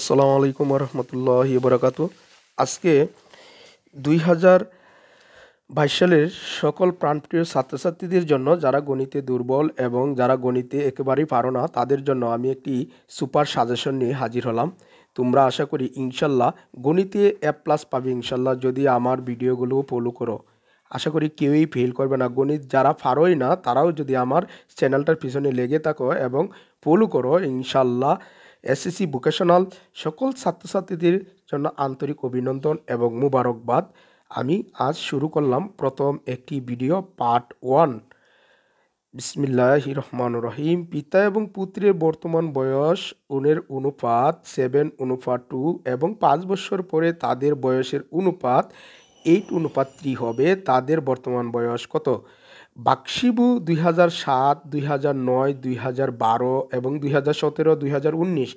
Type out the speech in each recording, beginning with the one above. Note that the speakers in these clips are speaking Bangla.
আসসালামু আলাইকুম রহমতুল্লাহ বরাকাত আজকে দুই হাজার বাইশ সালের সকল প্রাণপ্রিয় ছাত্রছাত্রীদের জন্য যারা গণিতে দুর্বল এবং যারা গণিতে একেবারেই পারো না তাদের জন্য আমি একটি সুপার সাজেশন নিয়ে হাজির হলাম তোমরা আশা করি ইনশাল্লাহ গণিতে অ্যাপ প্লাস পাবে ইনশাল্লাহ যদি আমার ভিডিওগুলো ফলো করো আশা করি কেউই ফেল করবে না গণিত যারা ফারোই না তারাও যদি আমার চ্যানেলটার পিছনে লেগে থাকো এবং ফলো করো ইনশাল্লাহ এসএসসি ভোকেশনাল সকল ছাত্রছাত্রীদের জন্য আন্তরিক অভিনন্দন এবং মুবারকবাদ আমি আজ শুরু করলাম প্রথম একটি ভিডিও পার্ট ওয়ান বিসমিল্লাহ রহমান রহিম পিতা এবং পুত্রের বর্তমান বয়স উনের অনুপাত সেভেন অনুপাত টু এবং পাঁচ বছর পরে তাদের বয়সের অনুপাত এইট অনুপাত থ্রি হবে তাদের বর্তমান বয়স কত বাকশিবু দুই হাজার সাত দুই হাজার নয় দুই হাজার বারো এবং দুই হাজার সতেরো দুই হাজার উনিশ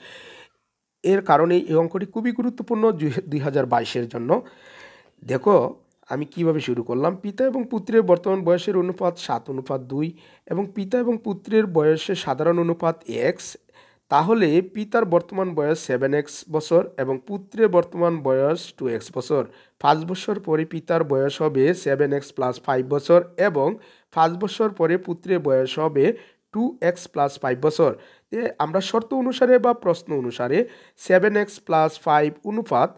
এর কারণে এই অঙ্কটি খুবই গুরুত্বপূর্ণ দুই হাজার বাইশের জন্য দেখো আমি কিভাবে শুরু করলাম পিতা এবং পুত্রের বর্তমান বয়সের অনুপাত সাত অনুপাত দুই এবং পিতা এবং পুত্রের বয়সের সাধারণ অনুপাত এক্স তাহলে পিতার বর্তমান বয়স সেভেন এক্স বছর এবং পুত্রের বর্তমান বয়স টু এক্স বছর পাঁচ বছর পরে পিতার বয়স হবে সেভেন এক্স প্লাস ফাইভ বছর এবং পাঁচ বছর পরে পুত্রের বয়স হবে টু এক্স প্লাস ফাইভ বছর আমরা শর্ত অনুসারে বা প্রশ্ন অনুসারে সেভেন এক্স প্লাস ফাইভ অনুপাত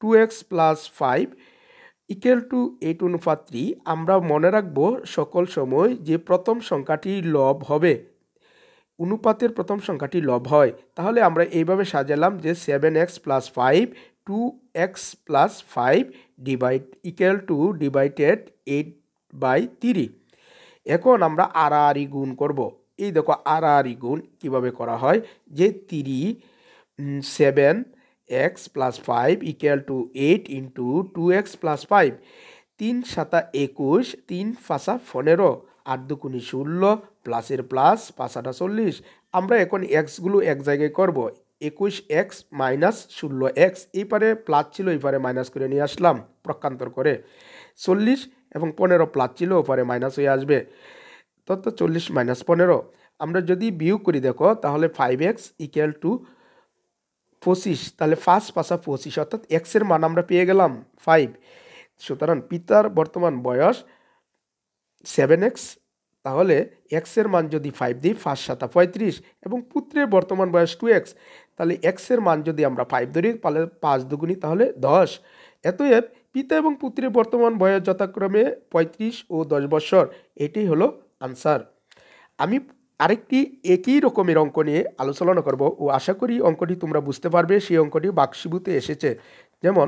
two x plus five equal to eight অনুপাত থ্রি আমরা মনে রাখব সকল সময় যে প্রথম সংখ্যাটি লব হবে অনুপাতের প্রথম সংখ্যাটি লব হয় তাহলে আমরা এইভাবে সাজালাম যে seven x plus five two x plus five divide equal to divided eight by three এখন আমরা আড়াআড়ি গুণ করব এই দেখো আড়াআড়ি গুণ কীভাবে করা হয় যে three seven x plus five equal to eight into two x plus five তিন সাতা একুশ তিন ফাঁসা পনেরো আট দুকুনি ষোলো প্লাসের প্লাস পাঁচাটা চল্লিশ আমরা এখন এক্সগুলো এক জায়গায় করব একুশ এক্স মাইনাস ষোলো এক্স এইপারে প্লাস ছিল এইপারে মাইনাস করে নিয়ে আসলাম প্রকান্তর করে চল্লিশ এবং পনেরো প্লাস ছিল ওপারে মাইনাস হয়ে আসবে তত চল্লিশ মাইনাস পনেরো আমরা যদি বিয়োগ করি দেখো তাহলে ফাইভ এক্স ইকুয়াল টু পঁচিশ তাহলে ফার্স্ট পাশা পঁচিশ অর্থাৎ এক্সের মান আমরা পেয়ে গেলাম ফাইভ সুতরাং পিতার বর্তমান বয়স সেভেন এক্স তাহলে এক্সের মান যদি ফাইভ দিই ফার্স্ট সাতা পঁয়ত্রিশ এবং পুত্রের বর্তমান বয়স টু এক্স তাহলে এক্সের মান যদি আমরা ফাইভ ধরি তাহলে পাঁচ দুগুণি তাহলে দশ এতএব পিতা এবং পুত্রের বর্তমান বয়স যথাক্রমে পঁয়ত্রিশ ও দশ বছর এটি হলো আনসার আমি আরেকটি একই রকমের অঙ্ক নিয়ে আলোচনা করব ও আশা করি অঙ্কটি তোমরা বুঝতে পারবে সেই অঙ্কটি বাক্সিভূতে এসেছে যেমন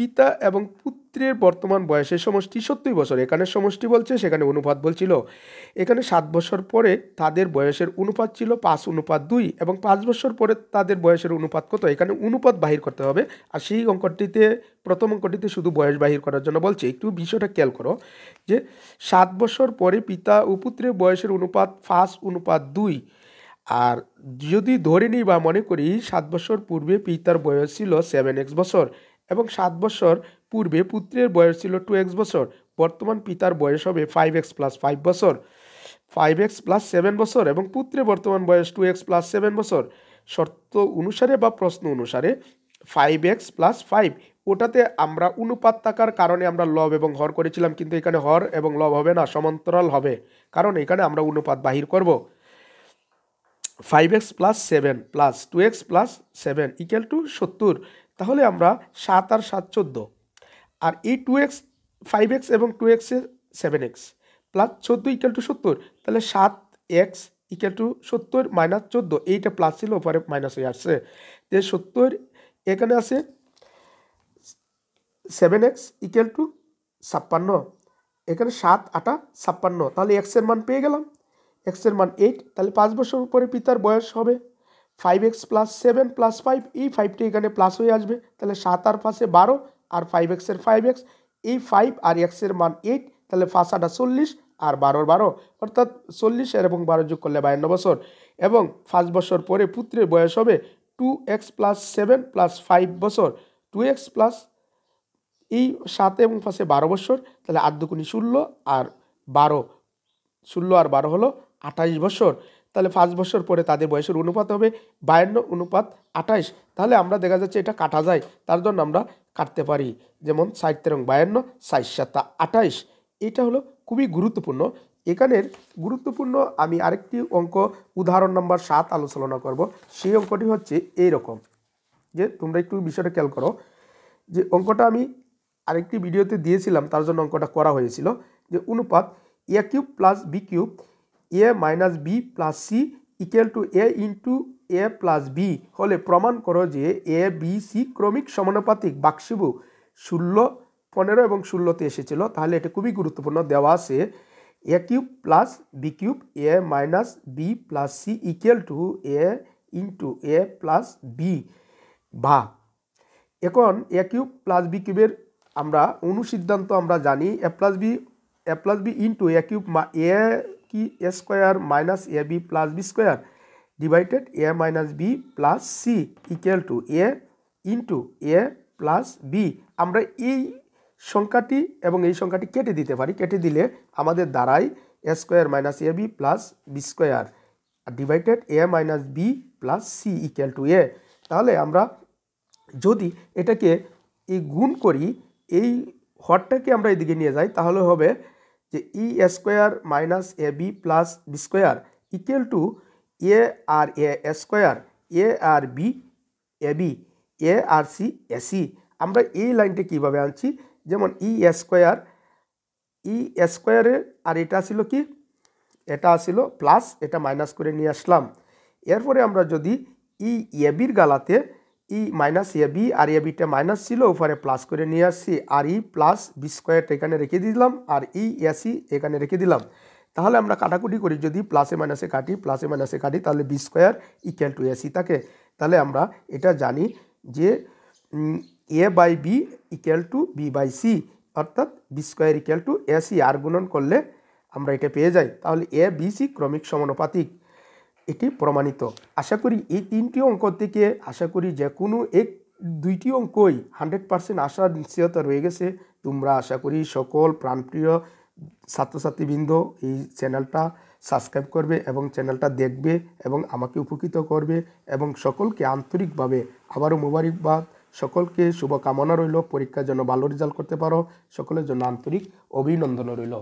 পিতা এবং পুত্রের বর্তমান বয়সের সমষ্টি সত্তর বছর এখানে সমষ্টি বলছে সেখানে অনুপাত বলছিল এখানে সাত বছর পরে তাদের বয়সের অনুপাত ছিল পাঁচ অনুপাত দুই এবং পাঁচ বছর পরে তাদের বয়সের অনুপাত কত এখানে অনুপাত বাহির করতে হবে আর সেই অঙ্কটিতে প্রথম অঙ্কটিতে শুধু বয়স বাহির করার জন্য বলছে একটু বিষয়টা খেয়াল করো যে সাত বছর পরে পিতা ও পুত্রের বয়সের অনুপাত পাঁচ অনুপাত দুই আর যদি ধরে নিই বা মনে করি সাত বছর পূর্বে পিতার বয়স ছিল সেভেন এক্স বছর এবং সাত বছর পূর্বে পুত্রের বয়স ছিল টু এক্স বছর বর্তমান পিতার বয়স হবে ফাইভ এক্স প্লাস ফাইভ বছর ফাইভ এক্স প্লাস সেভেন বছর এবং পুত্রের বর্তমান বয়স টু এক্স প্লাস সেভেন বছর শর্ত অনুসারে বা প্রশ্ন অনুসারে ফাইভ এক্স প্লাস ফাইভ ওটাতে আমরা অনুপাত থাকার কারণে আমরা লব এবং হর করেছিলাম কিন্তু এখানে হর এবং লব হবে না সমান্তরাল হবে কারণ এখানে আমরা অনুপাত বাহির করব five x plus seven plus two x plus seven equal to সত্তর তাহলে আমরা সাত আর সাত চোদ্দো আর এই টু এক্স ফাইভ এক্স এবং টু এক্সে সেভেন এক্স প্লাস চোদ্দো ইকাল টু সত্তর তাহলে সাত এক্স ইকাল টু সত্তর মাইনাস চোদ্দো এইটা প্লাস ছিল ওপারে মাইনাস হয়ে আসছে যে সত্তর এখানে আছে সেভেন এক্স ইকাল টু ছাপ্পান্ন এখানে সাত আটা ছাপ্পান্ন তাহলে এক্সের মান পেয়ে গেলাম এক্সের মান এইট তাহলে পাঁচ বছর পরে পিতার বয়স হবে five x plus seven plus five এই ফাইভটি এখানে প্লাস হয়ে আসবে তাহলে সাত আর পাশে বারো আর ফাইভ এক্সের ফাইভ এক্স এই ফাইভ আর এক্সের মান এইট তাহলে ফাঁসাটা চল্লিশ আর বারোর বারো অর্থাৎ চল্লিশ এর এবং বারো যোগ করলে বায়ান্ন বছর এবং পাঁচ বছর পরে পুত্রের বয়স হবে two x plus seven plus five বছর টু এক্স প্লাস এই সাত এবং পাশে বারো বছর তাহলে আট ষোলো আর বারো ষোলো আর বারো হলো আঠাইশ বছর তাহলে পাঁচ বছর পরে তাদের বয়সের অনুপাত হবে বায়ান্ন অনুপাত আঠাইশ তাহলে আমরা দেখা যাচ্ছে এটা কাটা যায় তার জন্য আমরা কাটতে পারি যেমন ষাট তেরং বায়ান্ন ষাট সাতটা আঠাইশ এটা হলো খুবই গুরুত্বপূর্ণ এখানের গুরুত্বপূর্ণ আমি আরেকটি অঙ্ক উদাহরণ নম্বর সাত আলোচনা করব সেই অঙ্কটি হচ্ছে এই রকম যে তোমরা একটু বিষয়টা খেয়াল করো যে অঙ্কটা আমি আরেকটি ভিডিওতে দিয়েছিলাম তার জন্য অঙ্কটা করা হয়েছিল যে অনুপাত a cube plus b cube a minus b plus c equal to a into a plus b হলে প্রমাণ করো যে এ বি সি ক্রমিক সমানুপাতিক বাক্সিবু ষোলো পনেরো এবং ষোলোতে এসেছিল তাহলে এটা খুবই গুরুত্বপূর্ণ দেওয়া আছে a cube plus b cube a minus b plus c equal to a into a plus b বা এখন এ কিউব প্লাস বি কিউবের আমরা অনুসিদ্ধান্ত আমরা জানি a plus b a plus b into a cube a কি a square minus a b plus b square divided a minus b plus c equal to a into a plus b আমরা এই সংখ্যাটি এবং এই সংখ্যাটি কেটে দিতে পারি কেটে দিলে আমাদের দাঁড়ায় a square minus a b plus b square divided a minus b plus c equal to a তাহলে আমরা যদি এটাকে এই গুণ করি এই হরটাকে আমরা এদিকে নিয়ে যাই তাহলে হবে যে e square minus a b plus b square equal to a আর এ স্কোয়ার এ আর বি এ বি এ আর সি এসি আমরা এই লাইনটা কীভাবে আনছি যেমন ই স্কোয়ার ই স্কোয়ারের আর এটা ছিল কি এটা আসিল প্লাস এটা মাইনাস করে নিয়ে আসলাম এরপরে আমরা যদি ই এবির গালাতে ই মাইনাস এ বি আর এ বিটা মাইনাস ছিল উপরে প্লাস করে নিয়ে আসছি আর ই প্লাস বি স্কোয়ারটা এখানে রেখে দিলাম আর ই সি এখানে রেখে দিলাম তাহলে আমরা কাটাকুটি করি যদি প্লাসে মাইনাসে কাটি প্লাসে মাইনাসে কাটি তাহলে b square equal to c থাকে তাহলে আমরা এটা জানি যে a by b equal to b by c অর্থাৎ b square equal to a c আর গুণন করলে আমরা এটা পেয়ে যাই তাহলে এ বি সি ক্রমিক সমানুপাতিক এটি প্রমাণিত আশা করি এই তিনটি অঙ্ক থেকে আশা করি যে কোনো এক দুইটি অঙ্কই হান্ড্রেড পার্সেন্ট আসার নিশ্চয়তা রয়ে গেছে তোমরা আশা করি সকল প্রাণপ্রিয় ছাত্রছাত্রীবৃন্দ এই চ্যানেলটা সাবস্ক্রাইব করবে এবং চ্যানেলটা দেখবে এবং আমাকে উপকৃত করবে এবং সকলকে আন্তরিকভাবে আবারও মুবারকবাদ সকলকে শুভকামনা রইল পরীক্ষার জন্য ভালো রেজাল্ট করতে পারো সকলের জন্য আন্তরিক অভিনন্দন রইল